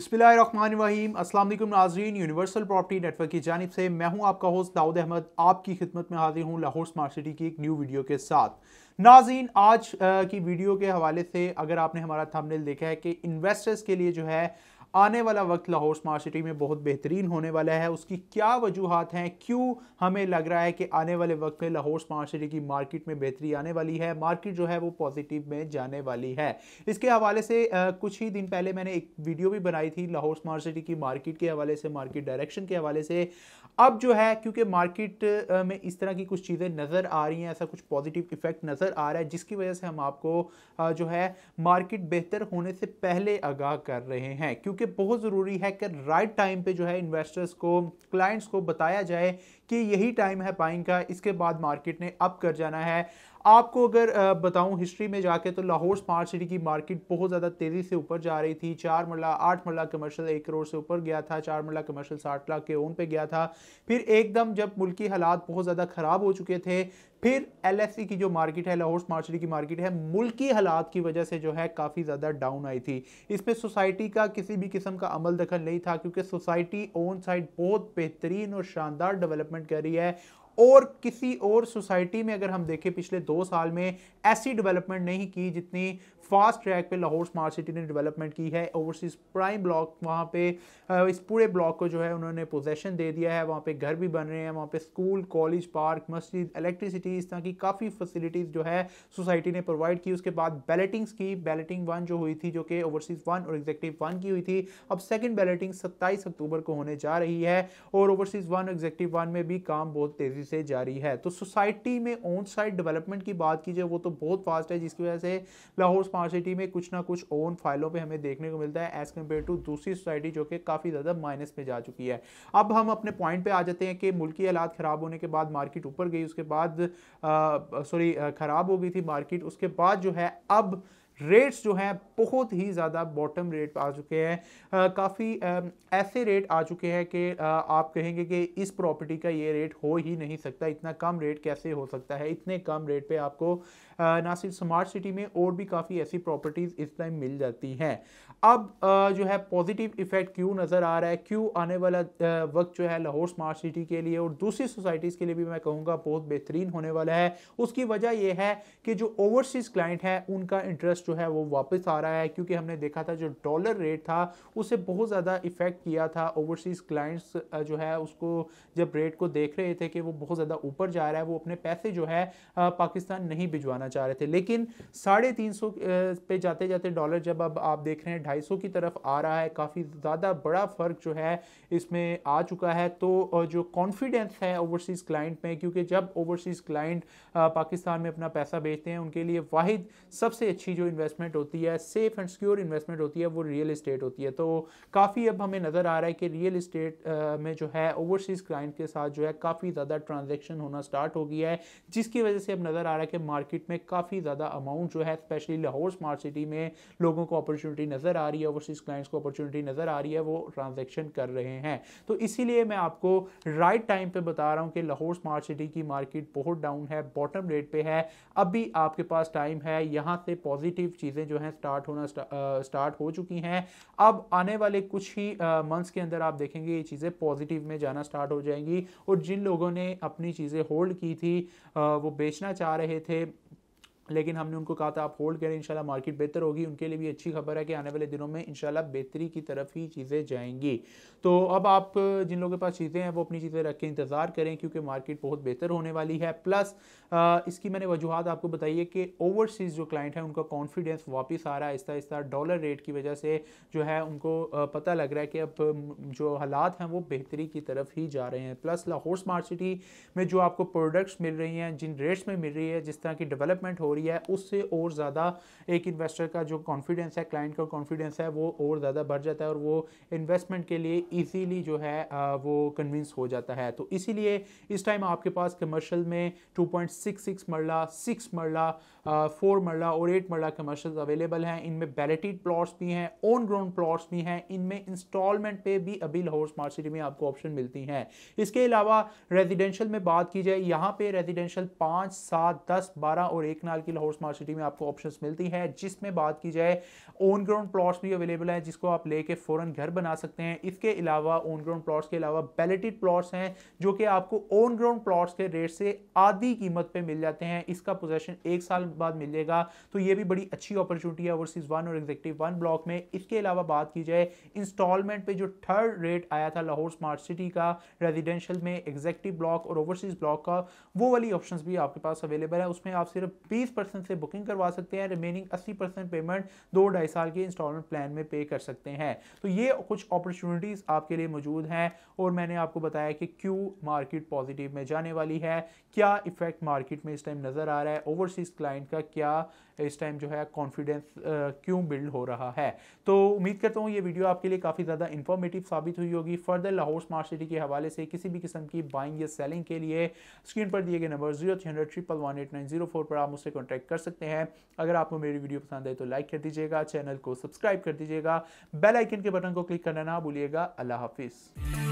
बिस्मिल्लाहिर्रहमानिर्रहीम अस्सलाम वालेकुम नाजरीन यूनिवर्सल प्रॉपर्टी नेटवर्क की जानब से मैं हूं आपका होस्ट दाऊद अहमद आपकी खिदमत में हाजिर हूं लाहौर स्मार्ट सिटी की एक न्यू वीडियो के साथ नाजीन आज की वीडियो के हवाले से अगर आपने हमारा थंबनेल देखा है कि इन्वेस्टर्स के लिए जो है आने वाला वक्त लाहौर स्मार्ट सिटी में बहुत बेहतरीन होने वाला है उसकी क्या वजूहत हैं क्यों हमें लग रहा है कि आने वाले वक्त में लाहौर स्मार्ट सिटी की मार्केट में बेहतरी आने वाली है मार्केट जो है वो पॉजिटिव में जाने वाली है इसके हवाले से आ, कुछ ही दिन पहले मैंने एक वीडियो भी बनाई थी लाहौर स्मार्ट सिटी की मार्केट के हवाले से मार्केट डायरेक्शन के हवाले से अब जो है क्योंकि मार्केट में इस तरह की कुछ चीज़ें नज़र आ रही हैं ऐसा कुछ पॉजिटिव इफेक्ट नज़र आ रहा है जिसकी वजह से हम आपको जो है मार्केट बेहतर होने से पहले आगाह कर रहे हैं क्योंकि क्योंकि बहुत ज़रूरी है कि राइट टाइम पे जो है इन्वेस्टर्स को क्लाइंट्स को बताया जाए कि यही टाइम है बाइंग का इसके बाद मार्केट ने अप कर जाना है आपको अगर बताऊं हिस्ट्री में जाके तो लाहौर स्मार्ट सिटी की मार्केट बहुत ज़्यादा तेज़ी से ऊपर जा रही थी चार मरला आठ मरला कमर्शियल एक करोड़ से ऊपर गया था चार मरला कमर्शियल साठ लाख के ओन पे गया था फिर एकदम जब मुल्की हालात बहुत ज़्यादा ख़राब हो चुके थे फिर एल की जो मार्केट है लाहौर स्मार्ट सिटी की मार्केट है मुल्की हालात की वजह से जो है काफ़ी ज़्यादा डाउन आई थी इसमें सोसाइटी का किसी भी किस्म का अमल दखल नहीं था क्योंकि सोसाइटी ऑन साइड बहुत बेहतरीन और शानदार डेवलपमेंट कर रही है और किसी और सोसाइटी में अगर हम देखें पिछले दो साल में ऐसी डेवलपमेंट नहीं की जितनी फास्ट ट्रैक पे लाहौर स्मार्ट सिटी ने डेवलपमेंट की है ओवरसीज प्राइम ब्लॉक वहाँ पे इस पूरे ब्लॉक को जो है उन्होंने पोजेशन दे दिया है वहाँ पे घर भी बन रहे हैं वहाँ पे स्कूल कॉलेज पार्क मस्जिद इलेक्ट्रिसिटी इस तरह की काफ़ी फैसिलिटीज़ जो है सोसाइटी ने प्रोवाइड की उसके बाद बैलेटिंग्स की बैलेटिंग वन जो हुई थी जो कि ओवरसीज़ वन और एग्जेक्टिव वन की हुई थी अब सेकेंड बैलेटिंग सत्ताईस अक्टूबर को होने जा रही है और ओवरसीज़ वन और एग्जेक्टिव वन में भी काम बहुत तेज़ी तेज़ी से जारी है तो सोसाइटी में ऑन साइड डेवलपमेंट की बात की जाए वो तो बहुत फास्ट है जिसकी वजह से लाहौर स्मार्ट सिटी में कुछ ना कुछ ओन फाइलों पर हमें देखने को मिलता है एज़ कम्पेयर टू दूसरी सोसाइटी जो कि काफ़ी ज़्यादा माइनस में जा चुकी है अब हम अपने पॉइंट पर आ जाते हैं कि मुल्की हालात ख़राब होने के बाद मार्केट ऊपर गई उसके बाद सॉरी ख़राब हो गई थी मार्केट उसके बाद जो है अब रेट्स जो हैं बहुत ही ज़्यादा बॉटम रेट आ चुके हैं काफ़ी ऐसे रेट आ चुके हैं कि आप कहेंगे कि इस प्रॉपर्टी का ये रेट हो ही नहीं सकता इतना कम रेट कैसे हो सकता है इतने कम रेट पे आपको ना सिर्फ स्मार्ट सिटी में और भी काफ़ी ऐसी प्रॉपर्टीज़ इस टाइम मिल जाती हैं अब जो है पॉजिटिव इफेक्ट क्यों नज़र आ रहा है क्यों आने वाला वक्त जो है लाहौर स्मार्ट सिटी के लिए और दूसरी सोसाइटीज़ के लिए भी मैं कहूँगा बहुत बेहतरीन होने वाला है उसकी वजह यह है कि जो ओवरसीज़ क्लाइंट हैं उनका इंटरेस्ट जो है वो वापस आ रहा है क्योंकि हमने देखा था जो डॉलर रेट था उसे बहुत ज़्यादा इफेक्ट किया था ओवरसीज़ क्लाइंट्स जो है उसको जब रेट को देख रहे थे कि वो बहुत ज़्यादा ऊपर जा रहा है वो अपने पैसे जो है पाकिस्तान नहीं भिजवाना चाह रहे थे लेकिन साढ़े तीन सौ पे जाते जाते डॉलर जब अब आप देख रहे हैं ढाई सौ की तरफ आ रहा है काफ़ी ज़्यादा बड़ा फ़र्क जो है इसमें आ चुका है तो जो कॉन्फिडेंस है ओवरसीज़ क्लाइंट में क्योंकि जब ओवरसीज़ क्लाइंट पाकिस्तान में अपना पैसा भेजते हैं उनके लिए वाहिद सबसे अच्छी जो इन्वेस्टमेंट होती है सेफ एंड सिक्योर इन्वेस्टमेंट होती है वो रियल इस्टेट होती है तो काफ़ी अब हमें नज़र आ रहा है कि रियल इस्टेट में जो है ओवरसीज़ क्लाइंट के साथ जो है काफ़ी ज़्यादा ट्रांजेक्शन होना स्टार्ट हो गया है जिसकी वजह से अब नज़र आ रहा है कि मार्केट में काफ़ी ज़्यादा अमाउंट जो है स्पेशली लाहौर स्मार्ट सिटी में लोगों को अपॉर्चुनिटी नज़र आ रही है ओवरसीज़ क्लाइंट्स को अपॉर्चुनिटी नज़र आ रही है वो ट्रांजेक्शन कर रहे हैं तो इसीलिए मैं आपको राइट टाइम पर बता रहा हूँ कि लाहौर स्मार्ट सिटी की मार्केट बहुत डाउन है बॉटम रेट पर है अभी आपके पास टाइम है यहाँ से पॉजिटिव पॉजिटिव चीज़ें जो हैं स्टार्ट होना स्टार्ट हो चुकी हैं अब आने वाले कुछ ही मंथ्स के अंदर आप देखेंगे ये चीज़ें पॉजिटिव में जाना स्टार्ट हो जाएंगी और जिन लोगों ने अपनी चीज़ें होल्ड की थी वो बेचना चाह रहे थे लेकिन हमने उनको कहा था आप होल्ड करें इंशाल्लाह मार्केट बेहतर होगी उनके लिए भी अच्छी खबर है कि आने वाले दिनों में इंशाल्लाह बेहतरी की तरफ ही चीज़ें जाएंगी तो अब आप जिन लोगों के पास चीज़ें हैं वो अपनी चीज़ें रख के इंतज़ार करें क्योंकि मार्केट बहुत बेहतर होने वाली है प्लस इसकी मैंने वजूहत आपको बताई है कि ओवरसीज़ जो क्लाइंट है उनका कॉन्फिडेंस वापस आ रहा है आहिस्ता आहिस्ता डॉलर रेट की वजह से जो है उनको पता लग रहा है कि अब जो हालात हैं वो बेहतरी की तरफ ही जा रहे हैं प्लस लाहौर स्मार्ट सिटी में जो आपको प्रोडक्ट्स मिल रही हैं जिन रेट्स में मिल रही है जिस तरह की डेवलपमेंट हो रही है उससे और ज़्यादा एक इन्वेस्टर का जो कॉन्फिडेंस है क्लाइंट का कॉन्फिडेंस है वो और ज़्यादा बढ़ जाता है और वो इन्वेस्टमेंट के लिए ईजीली जो है वो कन्विंस हो जाता है तो इसीलिए इस टाइम आपके पास कमर्शल में two point six six marla six marla four marla और एट मरला कमर्शल अवेलेबल हैं इनमें बैलेटेड प्लॉट्स भी हैं ऑन ग्राउंड प्लॉट्स भी हैं इनमें इंस्टॉलमेंट पे भी अभी लाहौर स्मार्ट सिटी में आपको ऑप्शन मिलती हैं इसके अलावा रेजिडेंशियल में बात की जाए यहाँ पे रेजिडेंशियल पाँच सात दस बारह और एक नाल की लाहौर स्मार्ट सिटी में आपको ऑप्शन मिलती हैं जिसमें बात की जाए ऑन ग्राउंड प्लॉट्स भी अवेलेबल हैं जिसको आप लेके फ़ौरन घर बना सकते हैं इसके अलावा ऑन ग्राउंड प्लॉट्स के अलावा बैलेटेड प्लॉट्स हैं जो कि आपको ऑन ग्राउंड प्लॉट्स के रेट से आधी कीमत कीमत पे मिल जाते हैं इसका पोजेशन एक साल बाद मिलेगा तो ये भी बड़ी अच्छी अपॉर्चुनिटी है ओवरसीज वन और एग्जेक्टिव वन ब्लॉक में इसके अलावा बात की जाए इंस्टॉलमेंट पे जो थर्ड रेट आया था लाहौर स्मार्ट सिटी का रेजिडेंशियल में एग्जेक्टिव ब्लॉक और ओवरसीज ब्लॉक का वो वाली ऑप्शन भी आपके पास अवेलेबल है उसमें आप सिर्फ बीस से बुकिंग करवा सकते हैं रिमेनिंग अस्सी पेमेंट दो ढाई साल के इंस्टॉलमेंट प्लान में पे कर सकते हैं तो ये कुछ अपॉर्चुनिटीज़ आपके लिए मौजूद हैं और मैंने आपको बताया कि क्यों मार्केट पॉजिटिव में जाने वाली है क्या इफेक्ट मार्केट मार्केट में इस टाइम नज़र आ रहा है ओवरसीज़ क्लाइंट का क्या इस टाइम जो है कॉन्फिडेंस क्यों बिल्ड हो रहा है तो उम्मीद करता हूँ ये वीडियो आपके लिए काफ़ी ज़्यादा इन्फॉर्मेटिव साबित हुई होगी फर्दर लाहौर स्मार्ट सिटी के हवाले से किसी भी किस्म की बाइंग या सेलिंग के लिए स्क्रीन पर दिए गए number zero three hundred triple one eight nine zero four पर आप मुझसे कॉन्टैक्ट कर सकते हैं अगर आपको मेरी वीडियो पसंद आए तो लाइक कर दीजिएगा चैनल को सब्सक्राइब कर दीजिएगा बेल आइकन के बटन को क्लिक करना ना भूलिएगा अल्लाह हाफिज़